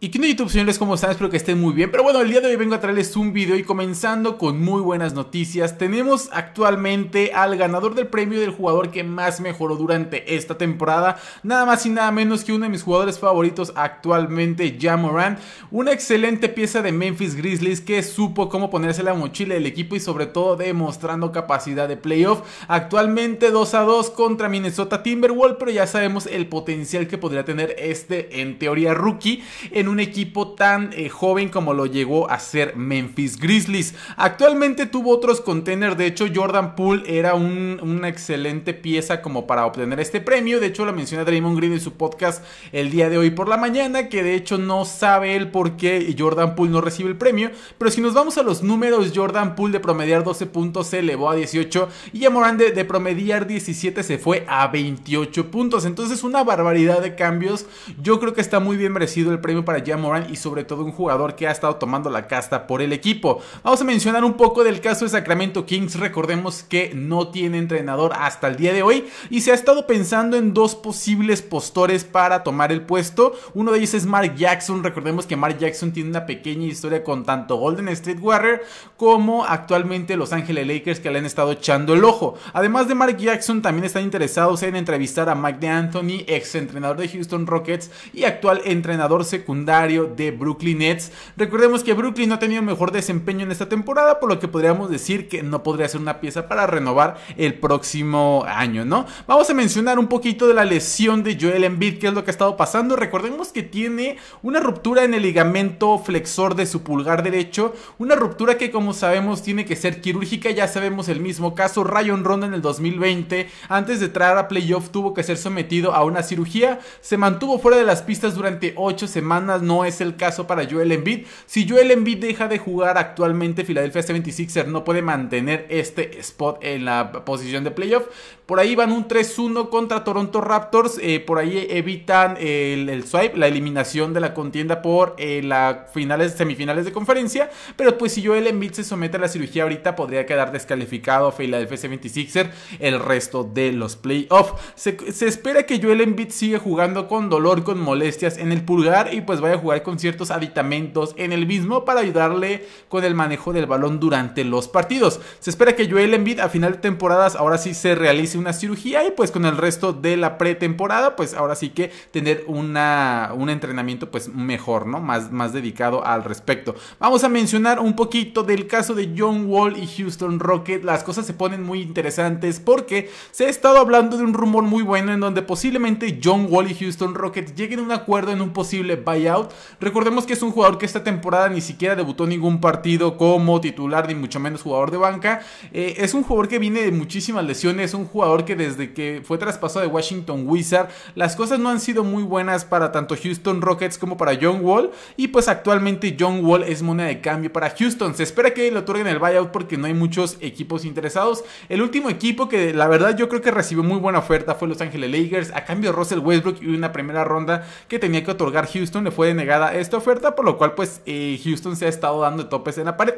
Y que onda YouTube señores, ¿cómo están? Espero que estén muy bien Pero bueno, el día de hoy vengo a traerles un video y comenzando con muy buenas noticias Tenemos actualmente al ganador del premio del jugador que más mejoró durante esta temporada Nada más y nada menos que uno de mis jugadores favoritos actualmente, Jamoran Una excelente pieza de Memphis Grizzlies que supo cómo ponerse la mochila del equipo Y sobre todo demostrando capacidad de playoff Actualmente 2 a 2 contra Minnesota Timberwolves Pero ya sabemos el potencial que podría tener este, en teoría, rookie en un equipo tan eh, joven como lo llegó a ser Memphis Grizzlies. Actualmente tuvo otros contener de hecho Jordan Poole era una excelente pieza como para obtener este premio, de hecho lo menciona Draymond Green en su podcast el día de hoy por la mañana, que de hecho no sabe él por qué Jordan Poole no recibe el premio, pero si nos vamos a los números, Jordan Poole de promediar 12 puntos se elevó a 18 y Amorán de promediar 17 se fue a 28 puntos, entonces una barbaridad de cambios, yo creo que está muy bien merecido el premio para a Jamoran y sobre todo un jugador que ha estado tomando la casta por el equipo. Vamos a mencionar un poco del caso de Sacramento Kings. Recordemos que no tiene entrenador hasta el día de hoy y se ha estado pensando en dos posibles postores para tomar el puesto. Uno de ellos es Mark Jackson. Recordemos que Mark Jackson tiene una pequeña historia con tanto Golden State Warrior como actualmente Los Ángeles Lakers que le han estado echando el ojo. Además de Mark Jackson, también están interesados en entrevistar a Mike DeAnthony, ex entrenador de Houston Rockets y actual entrenador secundario de Brooklyn Nets. Recordemos que Brooklyn no ha tenido mejor desempeño en esta temporada, por lo que podríamos decir que no podría ser una pieza para renovar el próximo año, ¿no? Vamos a mencionar un poquito de la lesión de Joel Embiid, que es lo que ha estado pasando. Recordemos que tiene una ruptura en el ligamento flexor de su pulgar derecho, una ruptura que como sabemos tiene que ser quirúrgica, ya sabemos el mismo caso, Rayon Ronda en el 2020, antes de entrar a playoff tuvo que ser sometido a una cirugía, se mantuvo fuera de las pistas durante 8 semanas, no es el caso para Joel Embiid. Si Joel Embiid deja de jugar actualmente, Philadelphia 76ers no puede mantener este spot en la posición de playoff. Por ahí van un 3-1 contra Toronto Raptors. Eh, por ahí evitan el, swipe, la eliminación de la contienda por eh, las finales, semifinales de conferencia. Pero pues si Joel Embiid se somete a la cirugía ahorita, podría quedar descalificado de FC 26 er el resto de los playoffs. Se, espera que Joel Embiid siga jugando con dolor, con molestias en el pulgar y pues vaya a jugar con ciertos aditamentos en el mismo para ayudarle con el manejo del balón durante los partidos. Se espera que Joel Embiid a final de temporadas ahora sí se realice una cirugía y pues con el resto de la pretemporada, pues ahora sí que tener una, un entrenamiento pues mejor, ¿no? Más, más dedicado al respecto. Vamos a mencionar un poquito del caso de John Wall y Houston Rocket. Las cosas se ponen muy interesantes porque se ha estado hablando de un rumor muy bueno en donde posiblemente John Wall y Houston Rocket lleguen a un acuerdo en un posible buyout. Recordemos que es un jugador que esta temporada ni siquiera debutó ningún partido como titular ni mucho menos jugador de banca. Eh, es un jugador que viene de muchísimas lesiones, es un jugador que desde que fue traspasado de Washington Wizard, las cosas no han sido muy buenas para tanto Houston Rockets como para John Wall. Y pues actualmente John Wall es moneda de cambio para Houston. Se espera que le otorguen el buyout porque no hay muchos equipos interesados. El último equipo que la verdad yo creo que recibió muy buena oferta fue Los Ángeles Lakers a cambio de Russell Westbrook y una primera ronda que tenía que otorgar Houston. Le fue denegada esta oferta, por lo cual pues eh, Houston se ha estado dando topes en la pared.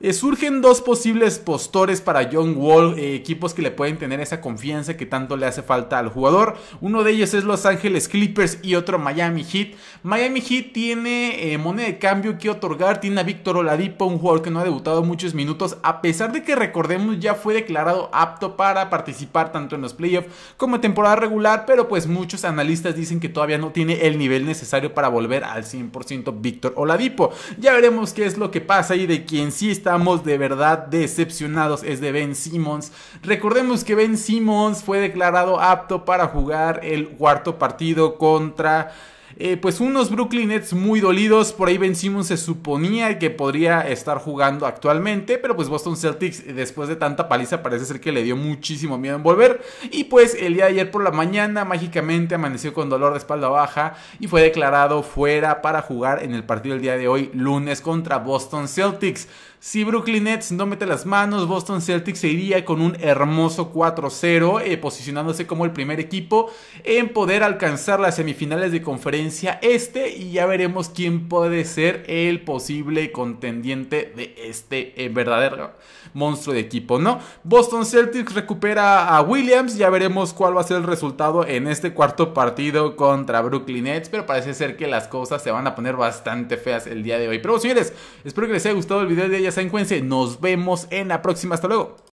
Eh, surgen dos posibles postores para John Wall, eh, equipos que le pueden tener esa confianza que tanto le hace falta al jugador. Uno de ellos es Los Ángeles Clippers y otro Miami Heat. Miami Heat tiene eh, moneda de cambio que otorgar, tiene a Víctor Oladipo, un jugador que no ha debutado muchos minutos, a pesar de que recordemos ya fue declarado apto para participar tanto en los playoffs como en temporada regular, pero pues muchos analistas dicen que todavía no tiene el nivel necesario para volver al 100% Víctor Oladipo. Ya veremos qué es lo que pasa y de quien sí estamos de verdad decepcionados es de Ben Simmons. Recordemos que Ben Simmons Simmons fue declarado apto para jugar el cuarto partido contra eh, pues unos Brooklyn Nets muy dolidos. Por ahí Ben Simmons se suponía que podría estar jugando actualmente, pero pues Boston Celtics eh, después de tanta paliza parece ser que le dio muchísimo miedo en volver. Y pues el día de ayer por la mañana mágicamente amaneció con dolor de espalda baja y fue declarado fuera para jugar en el partido del día de hoy, lunes contra Boston Celtics. Si Brooklyn Nets no mete las manos, Boston Celtics se iría con un hermoso 4-0, eh, posicionándose como el primer equipo en poder alcanzar las semifinales de conferencia este y ya veremos quién puede ser el posible contendiente de este eh, verdadero monstruo de equipo, ¿no? Boston Celtics recupera a Williams, ya veremos cuál va a ser el resultado en este cuarto partido contra Brooklyn Nets, pero parece ser que las cosas se van a poner bastante feas el día de hoy. Pero señores, espero que les haya gustado el video de ella ya saben, nos vemos en la próxima, hasta luego.